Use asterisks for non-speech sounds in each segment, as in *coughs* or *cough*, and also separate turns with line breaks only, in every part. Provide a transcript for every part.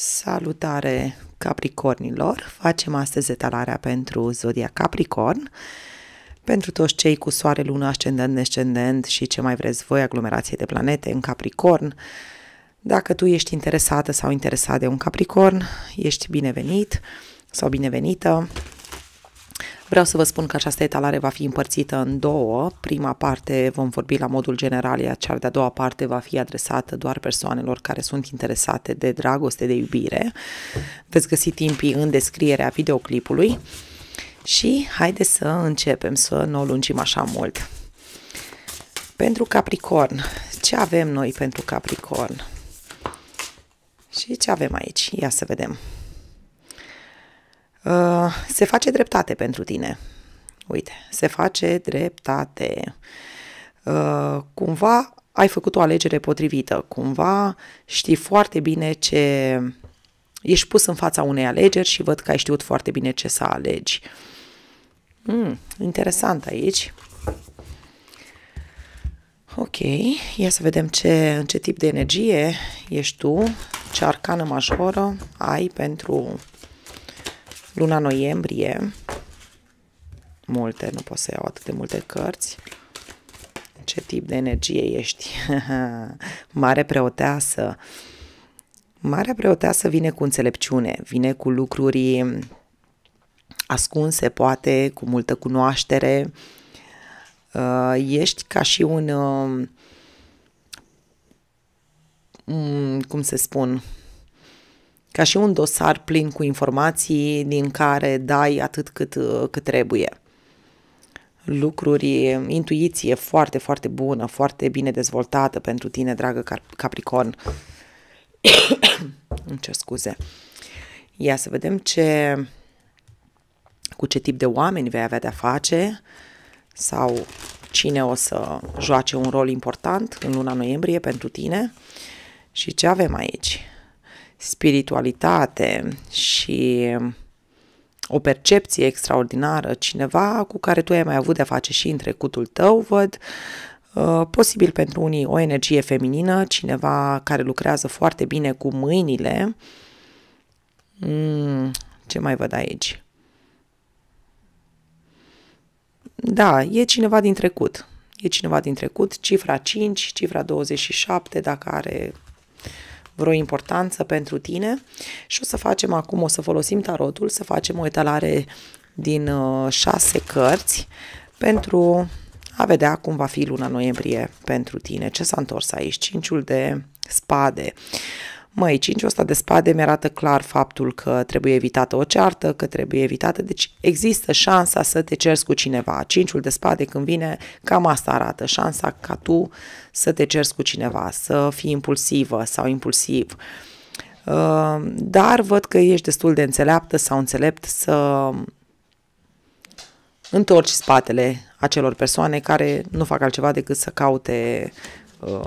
Salutare Capricornilor! Facem astăzi etalarea pentru Zodia Capricorn. Pentru toți cei cu soare, lună, ascendent, descendent și ce mai vreți voi, aglomerație de planete în Capricorn, dacă tu ești interesată sau interesat de un Capricorn, ești binevenit sau binevenită. Vreau să vă spun că această etalare va fi împărțită în două. Prima parte vom vorbi la modul general, iar cea de-a doua parte va fi adresată doar persoanelor care sunt interesate de dragoste, de iubire. Veți găsi timpii în descrierea videoclipului și haideți să începem, să nu o lungim așa mult. Pentru Capricorn, ce avem noi pentru Capricorn? Și ce avem aici? Ia să vedem. Uh, se face dreptate pentru tine. Uite, se face dreptate. Uh, cumva ai făcut o alegere potrivită, cumva știi foarte bine ce... Ești pus în fața unei alegeri și văd că ai știut foarte bine ce să alegi. Mm, interesant aici. Ok, ia să vedem ce, în ce tip de energie ești tu, ce arcană majoră ai pentru luna noiembrie. Multe, nu pot să iau atât de multe cărți. Ce tip de energie ești? *laughs* Mare preoteasă. Marea preoteasă vine cu înțelepciune, vine cu lucruri ascunse, poate, cu multă cunoaștere. Uh, ești ca și un, uh, cum se spun, ca și un dosar plin cu informații din care dai atât cât, uh, cât trebuie. Lucruri, intuiție foarte, foarte bună, foarte bine dezvoltată pentru tine, dragă Capricorn. *coughs* Îmi cer scuze. Ia să vedem ce, cu ce tip de oameni vei avea de-a face sau cine o să joace un rol important în luna noiembrie pentru tine și ce avem aici spiritualitate și o percepție extraordinară, cineva cu care tu ai mai avut de face și în trecutul tău, văd, uh, posibil pentru unii o energie feminină, cineva care lucrează foarte bine cu mâinile. Mm, ce mai văd aici? Da, e cineva din trecut. E cineva din trecut, cifra 5, cifra 27, dacă are vreo importanță pentru tine și o să facem acum, o să folosim tarotul, să facem o etalare din uh, șase cărți pentru a vedea cum va fi luna noiembrie pentru tine. Ce s-a întors aici? Cinciul de spade măi, cinciul ăsta de spade mi-arată clar faptul că trebuie evitată o ceartă, că trebuie evitată, deci există șansa să te ceri cu cineva. Cinciul de spade când vine, cam asta arată, șansa ca tu să te ceri cu cineva, să fii impulsivă sau impulsiv. Uh, dar văd că ești destul de înțeleaptă sau înțelept să întorci spatele acelor persoane care nu fac altceva decât să caute uh,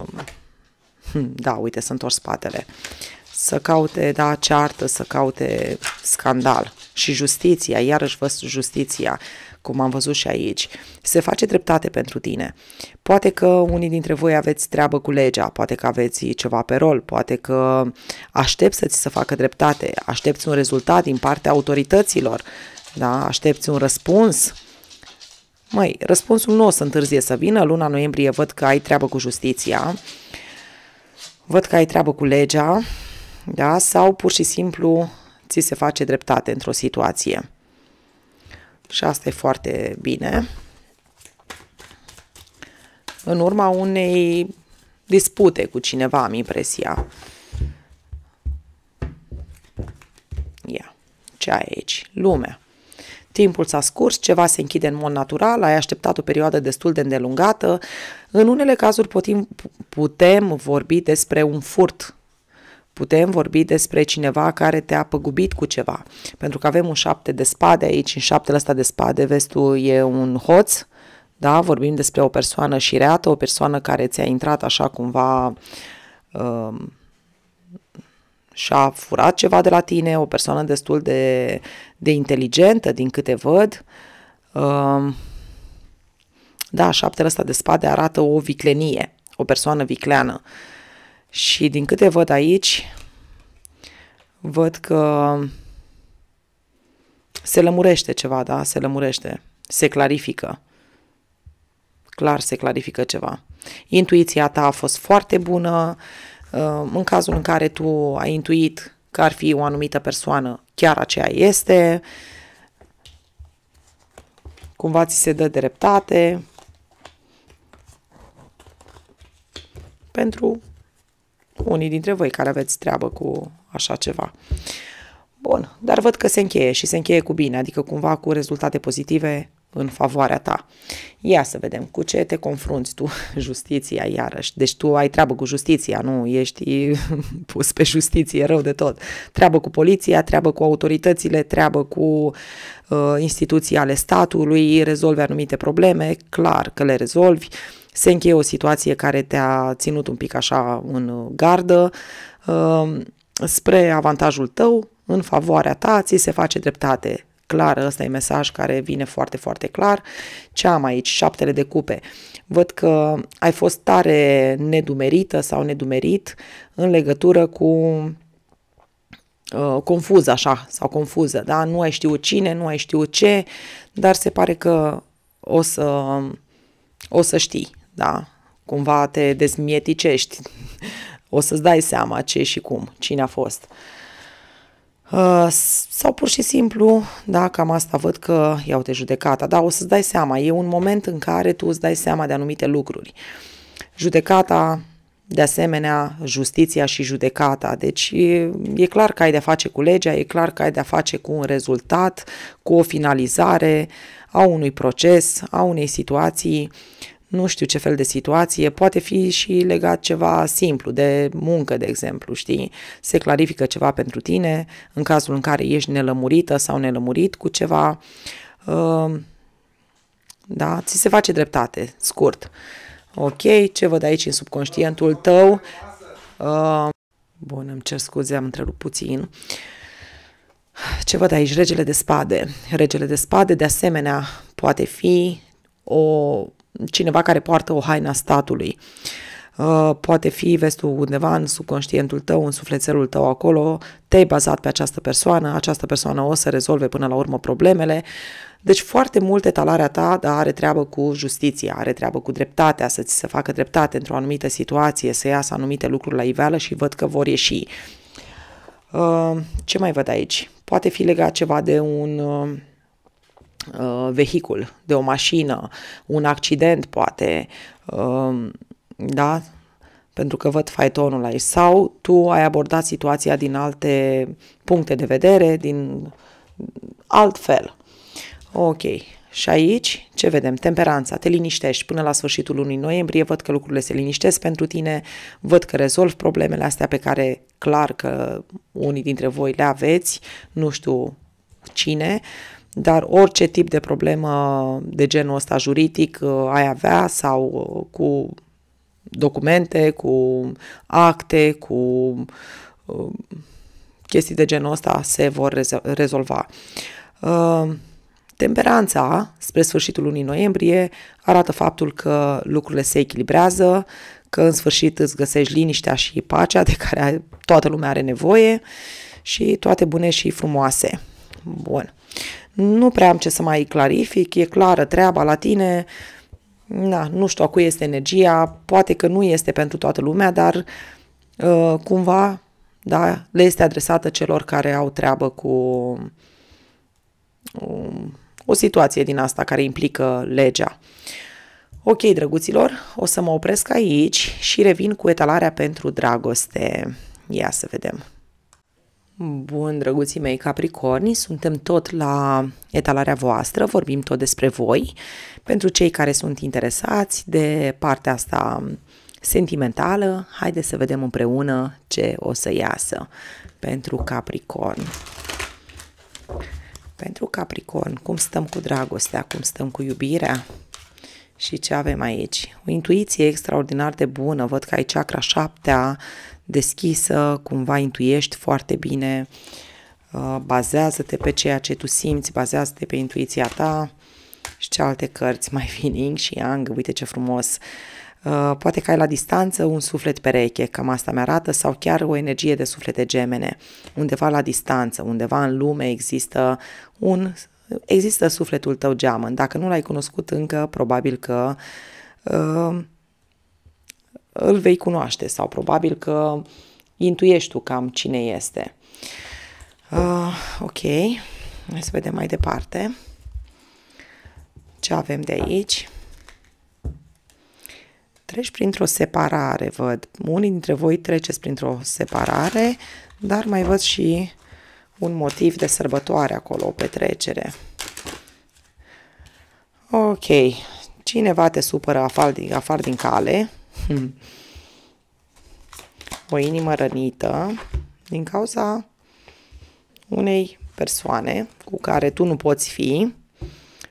hm, da, uite, sunt întors spatele. Să caute, da, ceartă, să caute scandal. Și justiția, iarăși vă justiția, cum am văzut și aici, se face dreptate pentru tine. Poate că unii dintre voi aveți treabă cu legea, poate că aveți ceva pe rol, poate că aștepți să ți se facă dreptate, aștepți un rezultat din partea autorităților, da, aștepți un răspuns, Măi, răspunsul nu o să întârzie să vină, luna noiembrie văd că ai treabă cu justiția văd că ai treabă cu legea, da? sau pur și simplu ți se face dreptate într-o situație. Și asta e foarte bine. În urma unei dispute cu cineva, am impresia. Ia, ce ai aici? Lumea. Timpul s-a scurs, ceva se închide în mod natural, ai așteptat o perioadă destul de îndelungată. În unele cazuri putem, putem vorbi despre un furt Putem vorbi despre cineva care te-a păgubit cu ceva. Pentru că avem un șapte de spade aici, în șaptele ăsta de spade, vezi tu, e un hoț, da? Vorbim despre o persoană șireată, o persoană care ți-a intrat așa cumva... Uh, și-a furat ceva de la tine, o persoană destul de, de inteligentă, din câte văd. Um, da, șaptele ăsta de spade arată o viclenie, o persoană vicleană. Și din câte văd aici, văd că se lămurește ceva, da? Se lămurește, se clarifică. Clar se clarifică ceva. Intuiția ta a fost foarte bună, uh, în cazul în care tu ai intuit că ar fi o anumită persoană, chiar aceea este, cumva ți se dă dreptate pentru unii dintre voi care aveți treabă cu așa ceva. Bun, dar văd că se încheie și se încheie cu bine, adică cumva cu rezultate pozitive în favoarea ta. Ia să vedem cu ce te confrunți tu, *laughs* justiția iarăși. Deci tu ai treabă cu justiția, nu ești *laughs* pus pe justiție, rău de tot. Treabă cu poliția, treabă cu autoritățile, treabă cu uh, instituții ale statului, rezolvi anumite probleme, clar că le rezolvi. Se încheie o situație care te-a ținut un pic așa în gardă, uh, spre avantajul tău, în favoarea ta, ți se face dreptate clar, ăsta e mesaj care vine foarte, foarte clar. Ce am aici? Șaptele de cupe. Văd că ai fost tare nedumerită sau nedumerit în legătură cu uh, confuz așa sau confuză, da? Nu ai știut cine, nu ai știut ce, dar se pare că o să, o să știi, da? Cumva te dezmieticești, *laughs* o să-ți dai seama ce și cum, cine a fost. Uh, Uh, sau pur și simplu, da, cam asta văd că iau te judecata, da, o să-ți dai seama, e un moment în care tu îți dai seama de anumite lucruri. Judecata, de asemenea, justiția și judecata. Deci e, e clar că ai de-a face cu legea, e clar că ai de-a face cu un rezultat, cu o finalizare a unui proces, a unei situații nu știu ce fel de situație, poate fi și legat ceva simplu, de muncă, de exemplu, știi? Se clarifică ceva pentru tine în cazul în care ești nelămurită sau nelămurit cu ceva. Uh, da, ți se face dreptate, scurt. Ok, ce văd aici în subconștientul tău? Uh, bun, îmi cer scuze, am întrerupt puțin. Ce văd aici? Regele de spade. Regele de spade, de asemenea, poate fi o cineva care poartă o a statului. Uh, poate fi vestul undeva în subconștientul tău, în sufletelul tău acolo, te-ai bazat pe această persoană, această persoană o să rezolve până la urmă problemele. Deci foarte multe talarea ta da, are treabă cu justiția, are treabă cu dreptatea, să ți se facă dreptate într-o anumită situație, să iasă anumite lucruri la iveală și văd că vor ieși. Uh, ce mai văd aici? Poate fi legat ceva de un uh, Uh, vehicul, de o mașină, un accident poate, um, da? pentru că văd faitonul aici, sau tu ai abordat situația din alte puncte de vedere, din alt fel Ok, și aici ce vedem? Temperanța, te liniștești până la sfârșitul lunii noiembrie, văd că lucrurile se liniștesc pentru tine, văd că rezolvi problemele astea pe care clar că unii dintre voi le aveți, nu știu cine, dar orice tip de problemă de genul ăsta juridic uh, ai avea sau uh, cu documente, cu acte, cu uh, chestii de genul ăsta se vor rezolva. Temperanța spre sfârșitul lunii noiembrie arată faptul că lucrurile se echilibrează, că în sfârșit îți găsești liniștea și pacea de care toată lumea are nevoie și toate bune și frumoase. Bun nu prea am ce să mai clarific, e clară treaba la tine, na, nu știu a cui este energia, poate că nu este pentru toată lumea, dar uh, cumva da, le este adresată celor care au treabă cu um, o situație din asta care implică legea. Ok, drăguților, o să mă opresc aici și revin cu etalarea pentru dragoste. Ia să vedem. Bun, drăguții mei capricorni, suntem tot la etalarea voastră, vorbim tot despre voi. Pentru cei care sunt interesați de partea asta sentimentală, haideți să vedem împreună ce o să iasă pentru capricorn. Pentru capricorn, cum stăm cu dragostea, cum stăm cu iubirea? Și ce avem aici? O intuiție extraordinar de bună. Văd că ai chakra șaptea deschisă, cumva intuiești foarte bine, uh, bazează-te pe ceea ce tu simți, bazează-te pe intuiția ta și ce alte cărți mai *laughs* vin, Ying și Yang, uite ce frumos. Uh, poate că ai la distanță un suflet pereche, cam asta mi-arată, sau chiar o energie de suflete gemene. Undeva la distanță, undeva în lume există un există sufletul tău geamăn. Dacă nu l-ai cunoscut încă, probabil că uh, îl vei cunoaște sau probabil că intuiești tu cam cine este. Uh, ok, hai să vedem mai departe ce avem de aici. Treci printr-o separare, văd. Unii dintre voi treceți printr-o separare, dar mai văd și un motiv de sărbătoare acolo, o petrecere. Ok, cineva te supără afară din, afar din cale, Mm. o inimă rănită din cauza unei persoane cu care tu nu poți fi,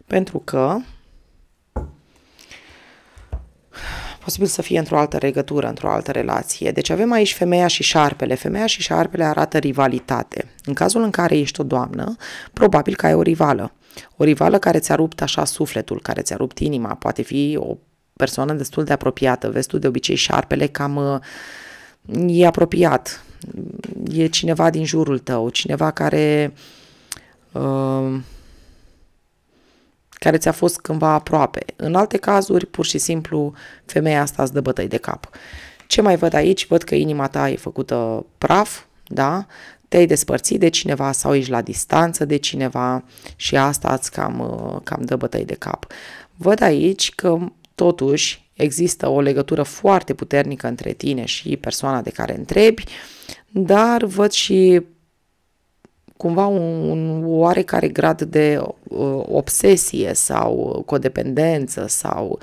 pentru că posibil să fie într-o altă regătură, într-o altă relație. Deci avem aici femeia și șarpele. Femeia și șarpele arată rivalitate. În cazul în care ești o doamnă, probabil că ai o rivală. O rivală care ți-a rupt așa sufletul, care ți-a rupt inima, poate fi o persoană destul de apropiată. Vezi tu, de obicei, șarpele cam uh, e apropiat. E cineva din jurul tău, cineva care uh, care ți-a fost cândva aproape. În alte cazuri, pur și simplu, femeia asta îți dă bătăi de cap. Ce mai văd aici? Văd că inima ta e făcută praf, da? Te-ai despărțit de cineva sau ești la distanță de cineva și asta îți cam, uh, cam dă bătăi de cap. Văd aici că Totuși, există o legătură foarte puternică între tine și persoana de care întrebi, dar văd și cumva un, un oarecare grad de uh, obsesie sau codependență sau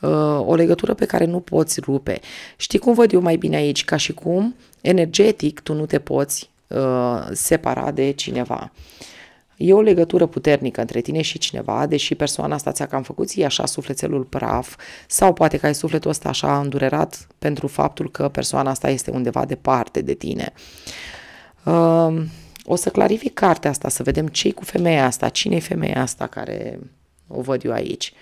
uh, o legătură pe care nu poți rupe. Știi cum văd eu mai bine aici? Ca și cum energetic tu nu te poți uh, separa de cineva. Uh, E o legătură puternică între tine și cineva, deși persoana asta ți-a cam făcut ție așa sufletelul praf sau poate că ai sufletul ăsta așa îndurerat pentru faptul că persoana asta este undeva departe de tine. Uh, o să clarific cartea asta, să vedem ce cu femeia asta, cine e femeia asta care o văd eu aici.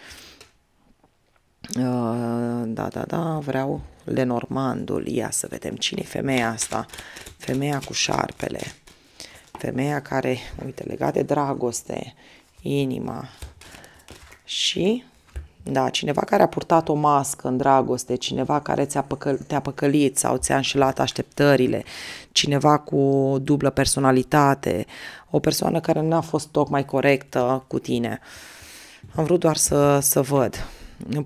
Uh, da, da, da, vreau Lenormandul. Ia să vedem cine e femeia asta. Femeia cu șarpele femeia care, uite, legat de dragoste, inima și, da, cineva care a purtat o mască în dragoste, cineva care ți-a păcăl- te-a păcălit sau ți-a înșelat așteptările, cineva cu dublă personalitate, o persoană care n-a fost tocmai corectă cu tine. Am vrut doar să, să văd.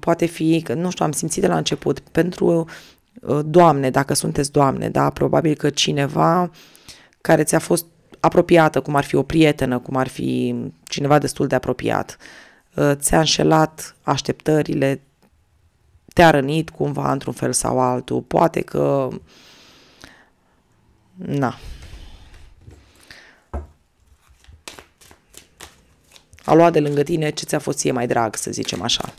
Poate fi, nu știu, am simțit de la început, pentru uh, doamne, dacă sunteți doamne, da, probabil că cineva care ți-a fost apropiată, cum ar fi o prietenă, cum ar fi cineva destul de apropiat, uh, ți-a înșelat așteptările, te-a rănit cumva într-un fel sau altul, poate că... Na. A luat de lângă tine ce ți-a fost ție mai drag, să zicem așa.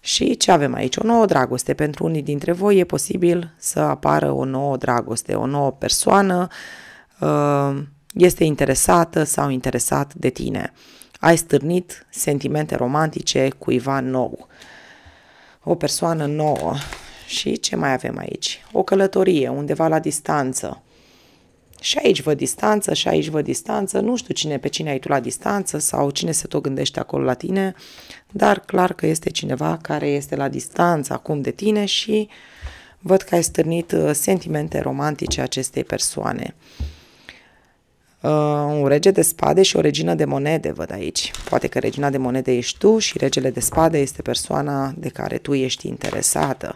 Și ce avem aici? O nouă dragoste. Pentru unii dintre voi e posibil să apară o nouă dragoste, o nouă persoană, uh, este interesată sau interesat de tine. Ai stârnit sentimente romantice cuiva nou, o persoană nouă. Și ce mai avem aici? O călătorie undeva la distanță. Și aici văd distanță, și aici văd distanță, nu știu cine pe cine ai tu la distanță sau cine se tot gândește acolo la tine, dar clar că este cineva care este la distanță acum de tine și văd că ai stârnit uh, sentimente romantice acestei persoane. Uh, un rege de spade și o regină de monede, văd aici. Poate că regina de monede ești tu și regele de spade este persoana de care tu ești interesată.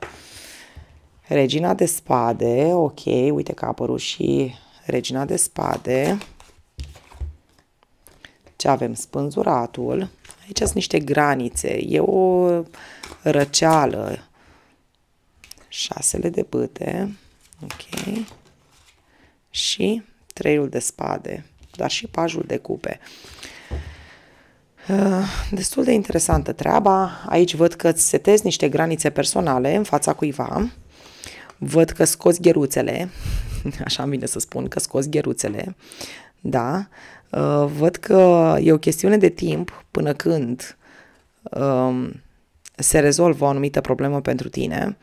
Regina de spade, ok, uite că a apărut și regina de spade. Ce avem? Spânzuratul. Aici sunt niște granițe, e o răceală. Șasele de bâte, ok. Și treiul de spade, dar și pajul de cupe. Uh, destul de interesantă treaba. Aici văd că îți setezi niște granițe personale în fața cuiva. Văd că scoți gheruțele, *laughs* așa îmi vine să spun, că scoți gheruțele, da. Uh, văd că e o chestiune de timp până când um, se rezolvă o anumită problemă pentru tine.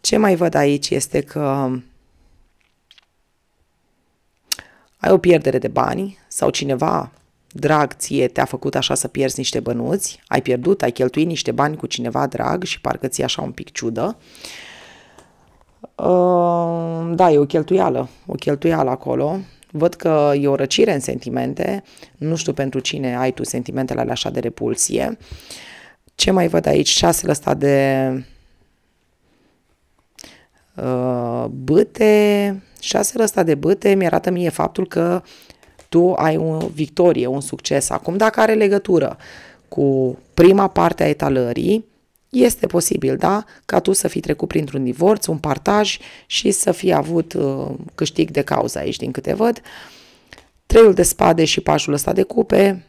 Ce mai văd aici este că ai o pierdere de bani sau cineva drag ție te-a făcut așa să pierzi niște bănuți, ai pierdut, ai cheltuit niște bani cu cineva drag și parcă ți așa un pic ciudă. Ă, da, e o cheltuială, o cheltuială acolo. Văd că e o răcire în sentimente, nu știu pentru cine ai tu sentimentele alea așa de repulsie. Ce mai văd aici? Șasele ăsta de uh, bâte, Șaseră ăsta de băte mi-arată mie faptul că tu ai o victorie, un succes. Acum, dacă are legătură cu prima parte a etalării, este posibil, da, ca tu să fi trecut printr-un divorț, un partaj și să fi avut uh, câștig de cauză aici, din câte văd. Treiul de spade și pașul ăsta de cupe.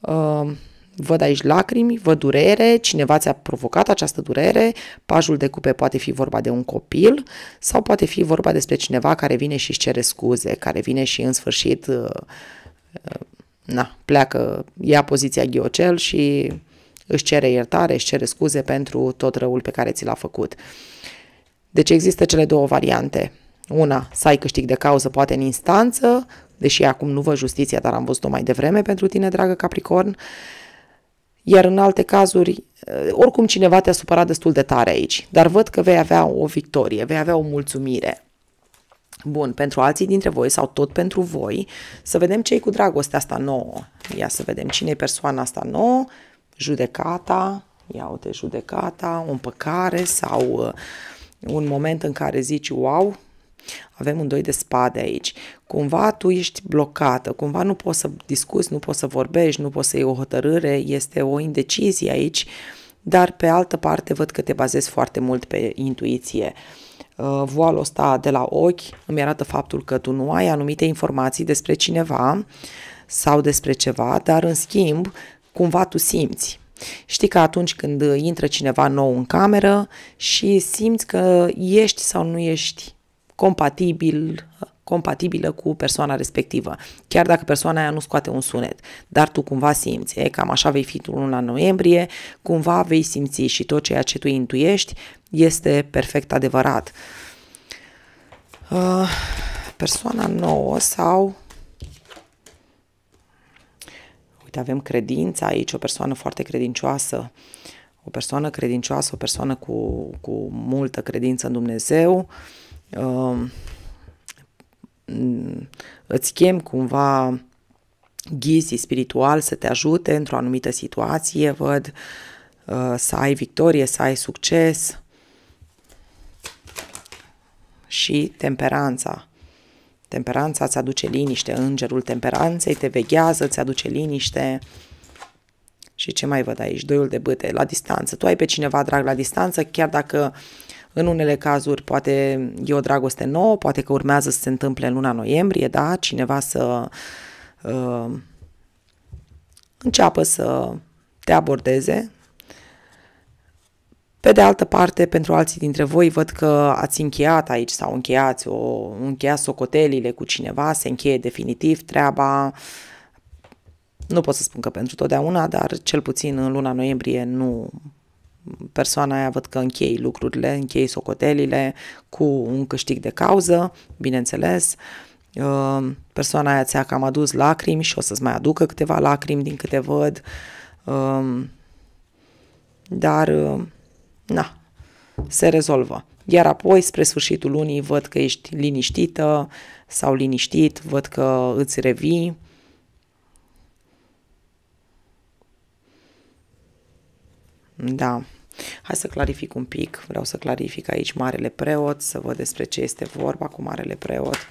Uh, Văd aici lacrimi, văd durere, cineva ți-a provocat această durere, pajul de cupe poate fi vorba de un copil sau poate fi vorba despre cineva care vine și își cere scuze, care vine și în sfârșit uh, uh, na, pleacă, ia poziția ghiocel și își cere iertare, își cere scuze pentru tot răul pe care ți l-a făcut. Deci există cele două variante. Una, să ai câștig de cauză poate în instanță, deși acum nu vă justiția, dar am văzut-o mai devreme pentru tine, dragă Capricorn, uh, iar în alte cazuri, uh, oricum cineva te-a supărat destul de tare aici, dar văd că vei avea o victorie, vei avea o mulțumire. Bun, pentru alții dintre voi sau tot pentru voi, să vedem ce e cu dragostea asta nouă. Ia să vedem cine e persoana asta nouă, judecata, ia uite judecata, o împăcare sau uh, un moment în care zici, wow, avem un doi de spade aici. Cumva tu ești blocată, cumva nu poți să discuți, nu poți să vorbești, nu poți să iei o hotărâre, este o indecizie aici, dar pe altă parte văd că te bazezi foarte mult pe intuiție. Uh, voalul ăsta de la ochi îmi arată faptul că tu nu ai anumite informații despre cineva sau despre ceva, dar în schimb cumva tu simți. Știi că atunci când intră cineva nou în cameră și simți că ești sau nu ești compatibil, compatibilă cu persoana respectivă. Chiar dacă persoana aia nu scoate un sunet, dar tu cumva simți, e, cam așa vei fi tu luna noiembrie, cumva vei simți și tot ceea ce tu intuiești este perfect adevărat. Uh, persoana nouă sau uite, avem credința aici, o persoană foarte credincioasă, o persoană credincioasă, o persoană cu, cu multă credință în Dumnezeu, uh, uh, îți chem cumva ghizii spiritual să te ajute într-o anumită situație, văd uh, să ai victorie, să ai succes și temperanța. Temperanța îți aduce liniște, îngerul temperanței te veghează, îți aduce liniște. Și ce mai văd aici? Doiul de bâte, la distanță. Tu ai pe cineva drag la distanță, chiar dacă uh, în unele cazuri poate e o dragoste nouă, poate că urmează să se întâmple în luna noiembrie, da, cineva să uh, înceapă să te abordeze. Pe de altă parte, pentru alții dintre voi, văd că ați încheiat aici sau încheiați, o, încheiați socotelile cu cineva, se încheie definitiv treaba. Nu pot să spun că pentru totdeauna, dar cel puțin în luna noiembrie nu persoana aia văd că închei lucrurile, închei socotelile cu un câștig de cauză, bineînțeles, uh, persoana aia ți-a cam adus lacrimi și o să-ți mai aducă câteva lacrimi din câte văd, uh, dar, uh, na, se rezolvă. Iar apoi, spre sfârșitul lunii, văd că ești liniștită sau liniștit, văd că îți revii, Da. Hai să clarific un pic, vreau să clarific aici Marele Preot, să văd despre ce este vorba cu Marele Preot.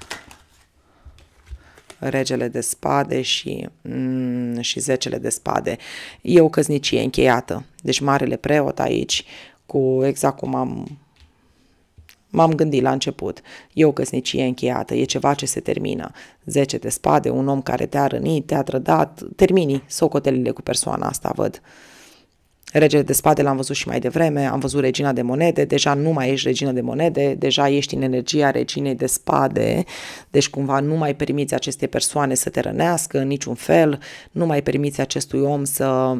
Regele de spade și, mm, și zecele de spade. E o căznicie încheiată. Deci Marele Preot aici, cu exact cum am M-am gândit la început, e o căsnicie încheiată, e ceva ce se termină. Zece de spade, un om care te-a rănit, te-a trădat, termini socotelile cu persoana asta, văd. Regele de spade l-am văzut și mai devreme, am văzut regina de monede, deja nu mai ești regina de monede, deja ești în energia reginei de spade, deci cumva nu mai permiți aceste persoane să te rănească în niciun fel, nu mai permiți acestui om să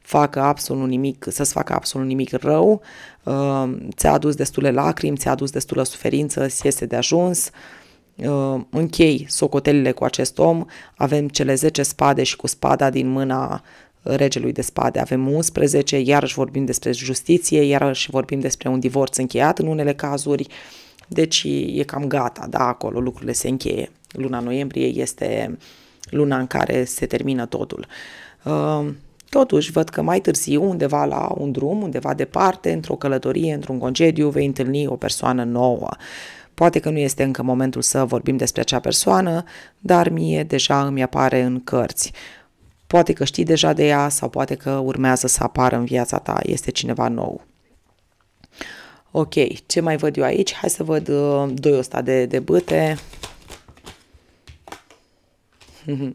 facă absolut nimic, să-ți facă absolut nimic rău, uh, ți-a adus destule lacrimi, ți-a adus destulă suferință, ți este de ajuns, uh, închei socotelile cu acest om, avem cele 10 spade și cu spada din mâna regelui de spade. Avem 11, iarăși vorbim despre justiție, iarăși vorbim despre un divorț încheiat în unele cazuri, deci e cam gata, da, acolo lucrurile se încheie. Luna noiembrie este luna în care se termină totul. Ehm, totuși, văd că mai târziu, undeva la un drum, undeva departe, într-o călătorie, într-un concediu, vei întâlni o persoană nouă. Poate că nu este încă momentul să vorbim despre acea persoană, dar mie deja îmi apare în cărți. Poate că știi deja de ea sau poate că urmează să apară în viața ta, este cineva nou. Ok, ce mai văd eu aici? Hai să văd uh, doi ăsta de, de băte. *laughs*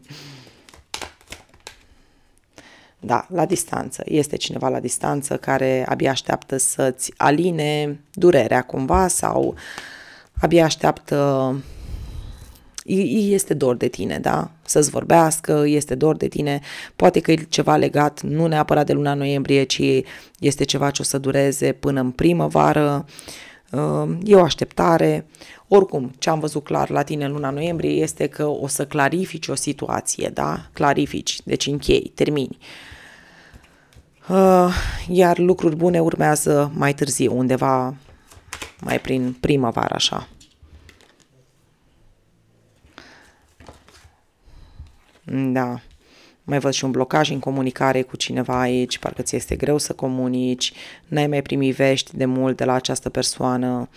Da, la distanță. Este cineva la distanță care abia așteaptă să-ți aline durerea cumva sau abia așteaptă îi este dor de tine, da? Să-ți vorbească, este dor de tine, poate că e ceva legat nu neapărat de luna noiembrie, ci este ceva ce o să dureze până în primăvară, ă, e o așteptare. Oricum, ce am văzut clar la tine în luna noiembrie este că o să clarifici o situație, da? Clarifici, deci închei, termini. Ă, iar lucruri bune urmează mai târziu, undeva mai prin primăvară, așa. Da. Mai văd și un blocaj în comunicare cu cineva aici, parcă ți este greu să comunici, n-ai mai primit vești de mult de la această persoană.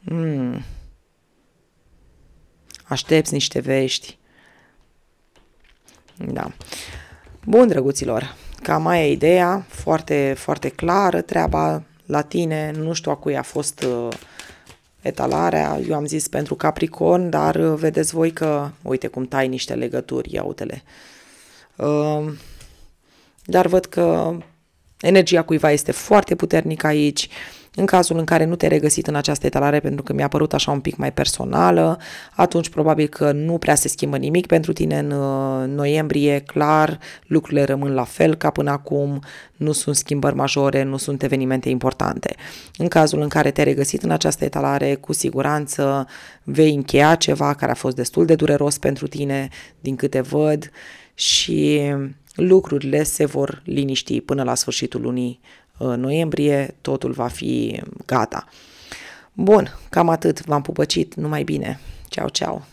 Mm. Aștepți niște vești. Da. Bun, drăguților, cam mai e ideea, foarte, foarte clară treaba la tine, nu știu a cui a fost uh, etalarea, eu am zis pentru Capricorn, dar uh, vedeți voi că, uite cum tai niște legături, iautele. Um, dar văd că Energia cuiva este foarte puternică aici, în cazul în care nu te-ai regăsit în această etalare pentru că mi-a părut așa un pic mai personală, atunci probabil că nu prea se schimbă nimic pentru tine în uh, noiembrie, clar, lucrurile rămân la fel ca până acum, nu sunt schimbări majore, nu sunt evenimente importante. În cazul în care te-ai regăsit în această etalare, cu siguranță vei încheia ceva care a fost destul de dureros pentru tine, din câte văd, și lucrurile se vor liniști până la sfârșitul lunii uh, noiembrie, totul va fi gata. Bun, cam atât, v-am pupăcit, numai bine. Ceau, ceau!